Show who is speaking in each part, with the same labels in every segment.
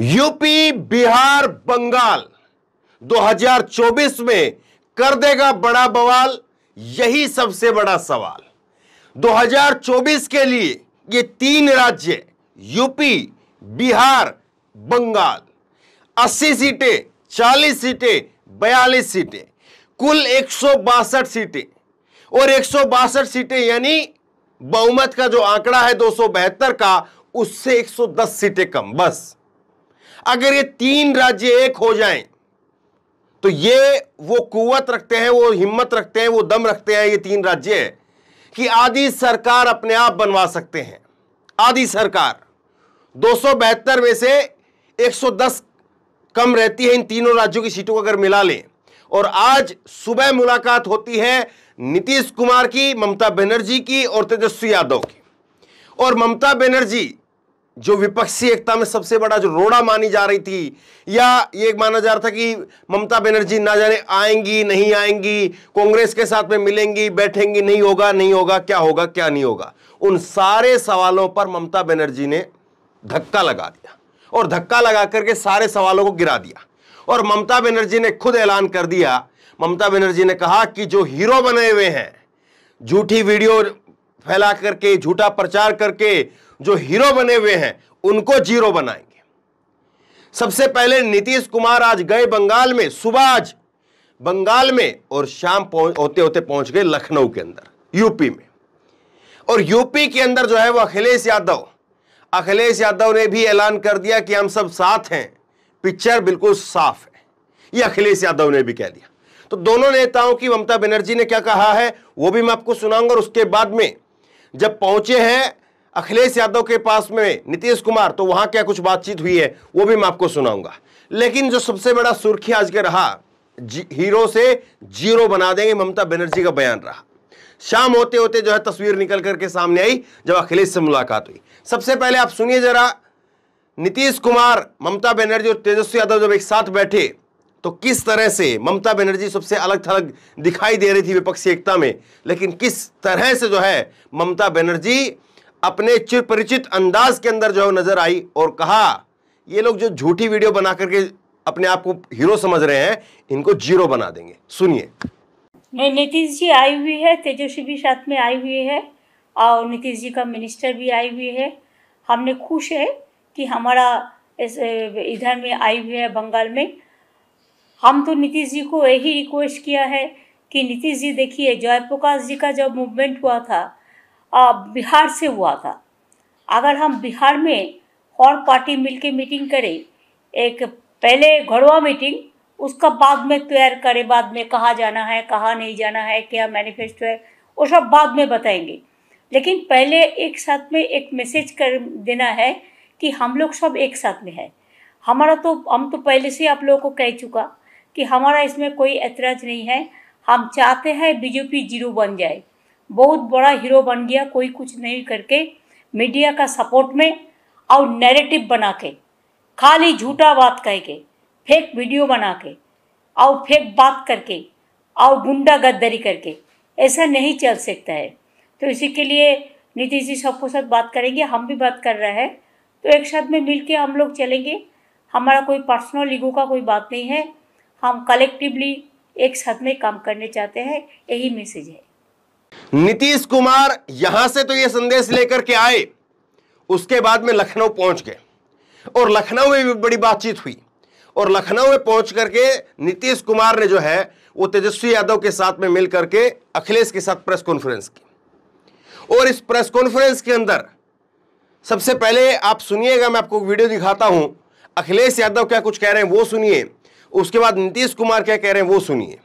Speaker 1: UP Bihar Bengal 2024 में कर देगा बड़ा बवाल यही सबसे बड़ा सवाल 2024 के लिए ये तीन राज्य यूपी बिहार बंगाल 80 सीटें 40 सीटें 42 सीटें कुल एक सीटें और एक सीटें यानी बहुमत का जो आंकड़ा है दो का उससे 110 सीटें कम बस अगर ये तीन राज्य एक हो जाएं तो ये वो कुवत रखते हैं वो हिम्मत रखते हैं वो दम रखते हैं ये तीन राज्य हैं कि आदि सरकार अपने आप बनवा सकते हैं आदि सरकार दो में से 110 कम रहती है इन तीनों राज्यों की सीटों को अगर मिला लें और आज सुबह मुलाकात होती है नीतीश कुमार की ममता बनर्जी की और तेजस्वी यादव की और ममता बनर्जी जो विपक्षी एकता में सबसे बड़ा जो रोड़ा मानी जा रही थी या ये माना जा रहा था कि ममता बनर्जी ना जाने आएंगी नहीं आएंगी कांग्रेस के साथ में मिलेंगी बैठेंगी नहीं होगा नहीं होगा क्या होगा क्या नहीं होगा उन सारे सवालों पर ममता बनर्जी ने धक्का लगा दिया और धक्का लगा करके सारे सवालों को गिरा दिया और ममता बनर्जी ने खुद ऐलान कर दिया ममता बनर्जी ने कहा कि जो हीरो बने हुए हैं झूठी वीडियो फैला करके झूठा प्रचार करके जो हीरो बने हुए हैं उनको जीरो बनाएंगे सबसे पहले नीतीश कुमार आज गए बंगाल में सुबह आज बंगाल में और शाम होते होते पहुंच गए लखनऊ के अंदर यूपी में और यूपी के अंदर जो है वह अखिलेश यादव अखिलेश यादव ने भी ऐलान कर दिया कि हम सब साथ हैं पिक्चर बिल्कुल साफ है यह अखिलेश यादव ने भी कह दिया तो दोनों नेताओं की ममता बनर्जी ने क्या कहा है वो भी मैं आपको सुनाऊंगा और उसके बाद में जब पहुंचे हैं अखिलेश यादव के पास में नीतीश कुमार तो वहां क्या कुछ बातचीत हुई है वो भी मैं आपको सुनाऊंगा लेकिन जो सबसे बड़ा सुर्खी आज के रहा हीरो से जीरो बना देंगे ममता बनर्जी का बयान रहा शाम होते होते जो है तस्वीर निकल करके सामने आई जब अखिलेश से मुलाकात हुई सबसे पहले आप सुनिए जरा नीतीश कुमार ममता बनर्जी और तेजस्वी यादव जब एक साथ बैठे तो किस तरह से ममता बनर्जी सबसे अलग थलग दिखाई दे रही थी विपक्षी एकता में लेकिन किस तरह से जो है ममता बनर्जी अपने चिर परिचित अंदाज के अंदर जो है नजर आई और कहा ये लोग जो झूठी वीडियो बना करके अपने आप को हीरो समझ रहे हैं इनको जीरो बना देंगे सुनिए
Speaker 2: नहीं नीतीश जी आई हुई है तेजस्वी भी साथ में आई हुई है और नीतीश जी का मिनिस्टर भी आई हुई है हमने खुश है कि हमारा इस इधर में आई हुई है बंगाल में हम तो नीतीश जी को यही रिक्वेस्ट किया है कि नीतीश जी देखिए जयप्रकाश जी का जब मूवमेंट हुआ था बिहार से हुआ था अगर हम बिहार में और पार्टी मिलके मीटिंग करें एक पहले घरवा मीटिंग उसका बाद में तैयार करें बाद में कहाँ जाना है कहाँ नहीं जाना है क्या मैनिफेस्टो है वो सब बाद में बताएंगे लेकिन पहले एक साथ में एक मैसेज कर देना है कि हम लोग सब एक साथ में है हमारा तो हम तो पहले से आप लोगों को कह चुका कि हमारा इसमें कोई ऐतराज़ नहीं है हम चाहते हैं बीजेपी जीरो बन जाए बहुत बड़ा हीरो बन गया कोई कुछ नहीं करके मीडिया का सपोर्ट में और नैरेटिव बना के खाली झूठा बात कह के फेक वीडियो बना के और फेक बात करके और गुंडा गद्दरी करके ऐसा नहीं चल सकता है तो इसी के लिए नीतीश जी सबको साथ बात करेंगे हम भी बात कर रहे हैं तो एक साथ में मिल के हम लोग चलेंगे हमारा कोई पर्सनल ईगो का कोई बात नहीं है हम कलेक्टिवली एक साथ में काम करने चाहते हैं यही मैसेज है
Speaker 1: नीतीश कुमार यहां से तो यह संदेश लेकर के आए उसके बाद में लखनऊ पहुंच गए और लखनऊ में भी बड़ी बातचीत हुई और लखनऊ में पहुंच करके नीतीश कुमार ने जो है वो तेजस्वी यादव के साथ में मिलकर के अखिलेश के साथ प्रेस कॉन्फ्रेंस की और इस प्रेस कॉन्फ्रेंस के अंदर सबसे पहले आप सुनिएगा मैं आपको वीडियो दिखाता हूं अखिलेश यादव क्या कुछ कह रहे हैं वो सुनिए उसके बाद नीतीश कुमार क्या कह रहे हैं वो सुनिए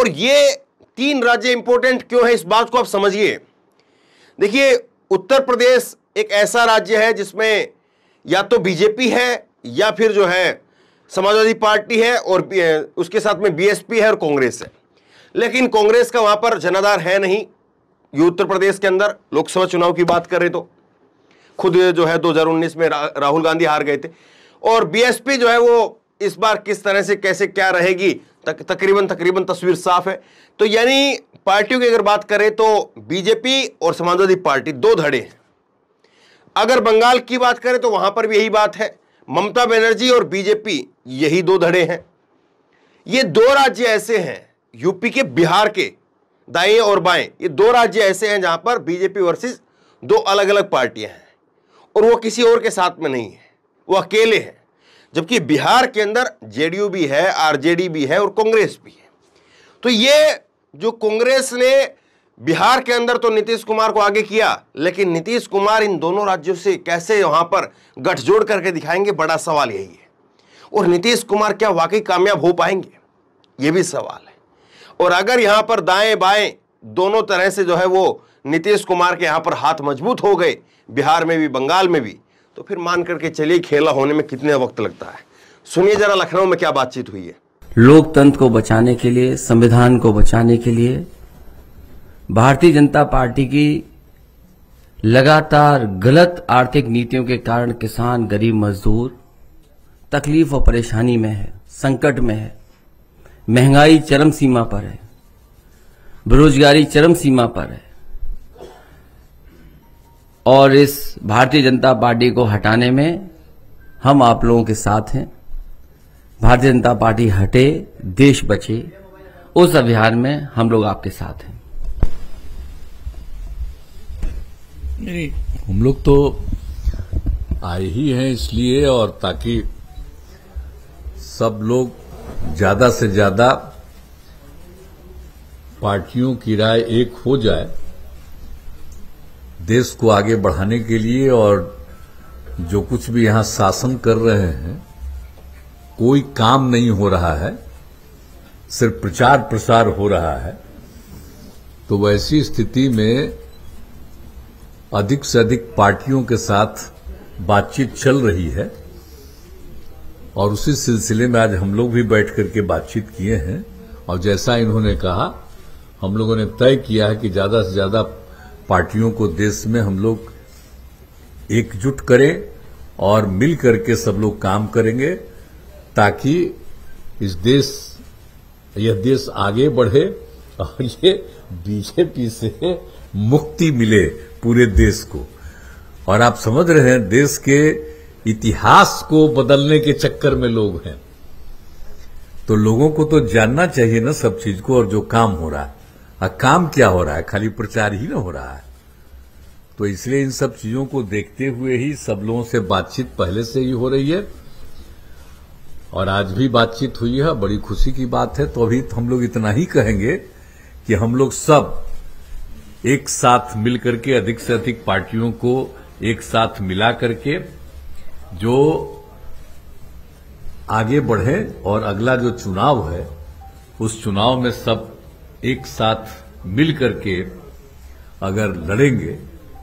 Speaker 1: और ये तीन राज्य इंपोर्टेंट क्यों है इस बात को आप समझिए देखिए उत्तर प्रदेश एक ऐसा राज्य है जिसमें या तो बीजेपी है या फिर जो है समाजवादी पार्टी है और उसके साथ में बीएसपी है और कांग्रेस है लेकिन कांग्रेस का वहां पर जनाधार है नहीं ये उत्तर प्रदेश के अंदर लोकसभा चुनाव की बात करें तो खुद जो है 2019 में रा, राहुल गांधी हार गए थे और बीएसपी जो है वो इस बार किस तरह से कैसे क्या रहेगी तक तकरीबन तकरीबन तस्वीर साफ है तो यानी पार्टियों की अगर बात करें तो बीजेपी और समाजवादी पार्टी दो धड़े हैं अगर बंगाल की बात करें तो वहां पर भी यही बात है ममता बनर्जी और बीजेपी यही दो धड़े हैं ये दो राज्य ऐसे हैं यूपी के बिहार के दाएं और बाएं ये दो राज्य ऐसे हैं जहां पर बीजेपी वर्सेस दो अलग अलग पार्टियां हैं और वो किसी और के साथ में नहीं है वो अकेले हैं जबकि बिहार के अंदर जेडीयू भी है आरजेडी भी है और कांग्रेस भी है तो ये जो कांग्रेस ने बिहार के अंदर तो नीतीश कुमार को आगे किया लेकिन नीतीश कुमार इन दोनों राज्यों से कैसे वहां पर गठजोड़ करके दिखाएंगे बड़ा सवाल यही है और नीतीश कुमार क्या वाकई कामयाब हो पाएंगे ये भी सवाल है और अगर यहां पर दाएं बाएं दोनों तरह से जो है वो नीतीश कुमार के यहां पर हाथ मजबूत हो गए बिहार में भी बंगाल में भी तो फिर मान करके चलिए खेला होने में कितने वक्त लगता है सुनिए जरा लखनऊ में क्या बातचीत हुई है लोकतंत्र को बचाने के लिए संविधान को बचाने के लिए भारतीय जनता पार्टी की लगातार गलत आर्थिक नीतियों के कारण किसान गरीब मजदूर तकलीफ और परेशानी में है संकट में है महंगाई चरम सीमा पर है बेरोजगारी चरम सीमा पर है और इस भारतीय जनता पार्टी को हटाने में हम आप लोगों के साथ हैं भारतीय जनता पार्टी हटे देश बचे उस अभियान में हम लोग आपके साथ हैं
Speaker 3: हम लोग तो आए ही हैं इसलिए और ताकि सब लोग ज्यादा से ज्यादा पार्टियों की राय एक हो जाए देश को आगे बढ़ाने के लिए और जो कुछ भी यहां शासन कर रहे हैं कोई काम नहीं हो रहा है सिर्फ प्रचार प्रसार हो रहा है तो वैसी स्थिति में अधिक से अधिक पार्टियों के साथ बातचीत चल रही है और उसी सिलसिले में आज हम लोग भी बैठ करके बातचीत किए हैं और जैसा इन्होंने कहा हम लोगों ने तय किया है कि ज्यादा से ज्यादा पार्टियों को देश में हम लोग एकजुट करें और मिल करके सब लोग काम करेंगे ताकि इस देश यह देश आगे बढ़े और ये बीजेपी से मुक्ति मिले पूरे देश को और आप समझ रहे हैं देश के इतिहास को बदलने के चक्कर में लोग हैं तो लोगों को तो जानना चाहिए ना सब चीज को और जो काम हो रहा है हाँ, काम क्या हो रहा है खाली प्रचार ही ना हो रहा है तो इसलिए इन सब चीजों को देखते हुए ही सब लोगों से बातचीत पहले से ही हो रही है और आज भी बातचीत हुई है बड़ी खुशी की बात है तो अभी हम लोग इतना ही कहेंगे कि हम लोग सब एक साथ मिलकर के अधिक से अधिक पार्टियों को एक साथ मिला करके जो आगे बढ़े और अगला जो चुनाव है उस चुनाव में सब एक साथ मिलकर के अगर लड़ेंगे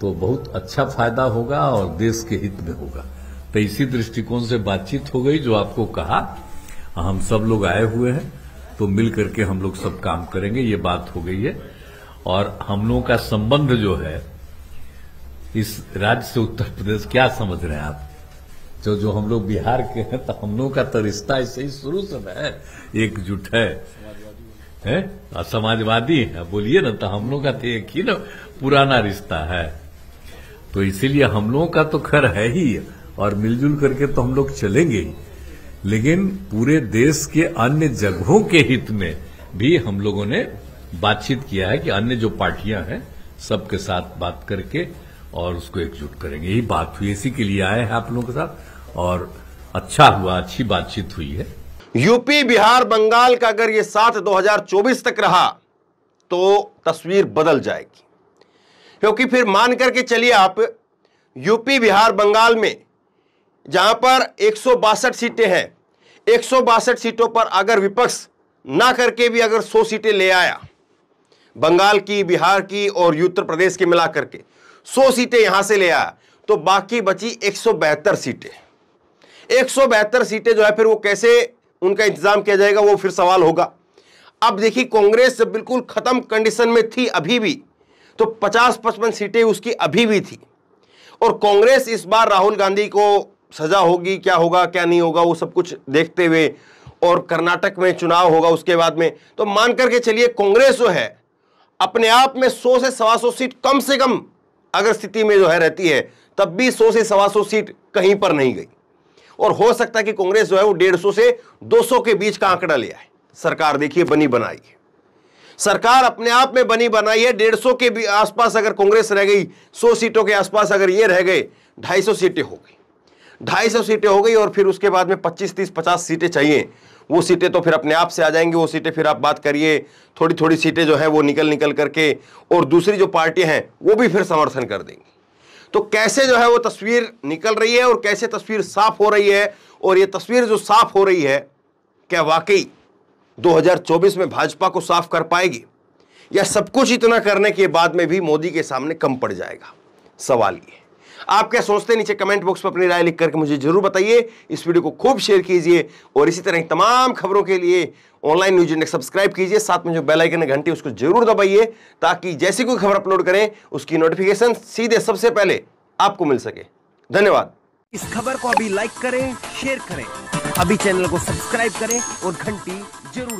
Speaker 3: तो बहुत अच्छा फायदा होगा और देश के हित में होगा तो इसी दृष्टिकोण से बातचीत हो गई जो आपको कहा हम सब लोग आए हुए हैं तो मिल करके हम लोग सब काम करेंगे ये बात हो गई है और हम लोगों का संबंध जो है इस राज्य से उत्तर प्रदेश क्या समझ रहे हैं आप जो जो हम लोग बिहार के हैं तो हम लोगों का तो रिश्ता ऐसे ही शुरू से है एकजुट है है आप समाजवादी है बोलिए ना तो हम लोग का तो एक ही ना पुराना रिश्ता है तो इसीलिए हम लोगों का तो खैर है ही और मिलजुल करके तो हम लोग चलेंगे ही लेकिन पूरे देश के अन्य जगहों के हित में भी हम लोगों ने बातचीत किया है कि अन्य जो पार्टियां हैं सबके साथ बात करके और उसको एकजुट करेंगे यही बात हुई इसी के लिए आए हैं आप लोगों के साथ और अच्छा हुआ अच्छी बातचीत हुई है
Speaker 1: यूपी बिहार बंगाल का अगर ये साथ 2024 तक रहा तो तस्वीर बदल जाएगी क्योंकि फिर मान करके चलिए आप यूपी बिहार बंगाल में जहां पर एक सीटें हैं एक सीटों पर अगर विपक्ष ना करके भी अगर 100 सीटें ले आया बंगाल की बिहार की और उत्तर प्रदेश की मिला करके 100 सीटें यहां से ले आया तो बाकी बची एक सीटें एक सीटें जो है फिर वो कैसे उनका इंतजाम किया जाएगा वो फिर सवाल होगा अब देखिए कांग्रेस जब बिल्कुल ख़त्म कंडीशन में थी अभी भी तो पचास पचपन सीटें उसकी अभी भी थी और कांग्रेस इस बार राहुल गांधी को सज़ा होगी क्या होगा क्या नहीं होगा वो सब कुछ देखते हुए और कर्नाटक में चुनाव होगा उसके बाद में तो मान करके चलिए कांग्रेस जो है अपने आप में सौ से सवा सौ सीट कम से कम अगर स्थिति में जो है रहती है तब भी सौ से सवा सौ सीट कहीं पर नहीं गई और हो सकता है कि कांग्रेस जो है वो डेढ़ से दो के बीच का आंकड़ा ले आए सरकार देखिए बनी बनाई है सरकार अपने आप में बनी बनाई है डेढ़ सौ के आसपास अगर कांग्रेस रह गई सौ सीटों के आसपास अगर ये रह गए ढाई सौ सीटें हो गई ढाई सौ सीटें हो गई और फिर उसके बाद में पच्चीस तीस पचास सीटें चाहिए वो सीटें तो फिर अपने आप से आ जाएंगी वो सीटें फिर आप बात करिए थोड़ी थोड़ी सीटें जो है वो निकल निकल करके और दूसरी जो पार्टियाँ हैं वो भी फिर समर्थन कर देंगी तो कैसे जो है वो तस्वीर निकल रही है और कैसे तस्वीर साफ हो रही है और ये तस्वीर जो साफ हो रही है क्या वाकई 2024 में भाजपा को साफ कर पाएगी या सब कुछ इतना करने के बाद में भी मोदी के सामने कम पड़ जाएगा सवाल ये आप क्या सोचते हैं नीचे कमेंट बॉक्स में अपनी राय लिख करके मुझे जरूर बताइए इस वीडियो को खूब शेयर कीजिए और इसी तरह तमाम खबरों के लिए ऑनलाइन न्यूज इंडेक्स सब्सक्राइब कीजिए साथ में जो बेल आइकन है घंटी उसको जरूर दबाइए ताकि जैसी कोई खबर अपलोड करें उसकी नोटिफिकेशन सीधे सबसे पहले आपको मिल सके धन्यवाद इस खबर को अभी लाइक करें शेयर करें अभी चैनल को सब्सक्राइब करें और घंटी जरूर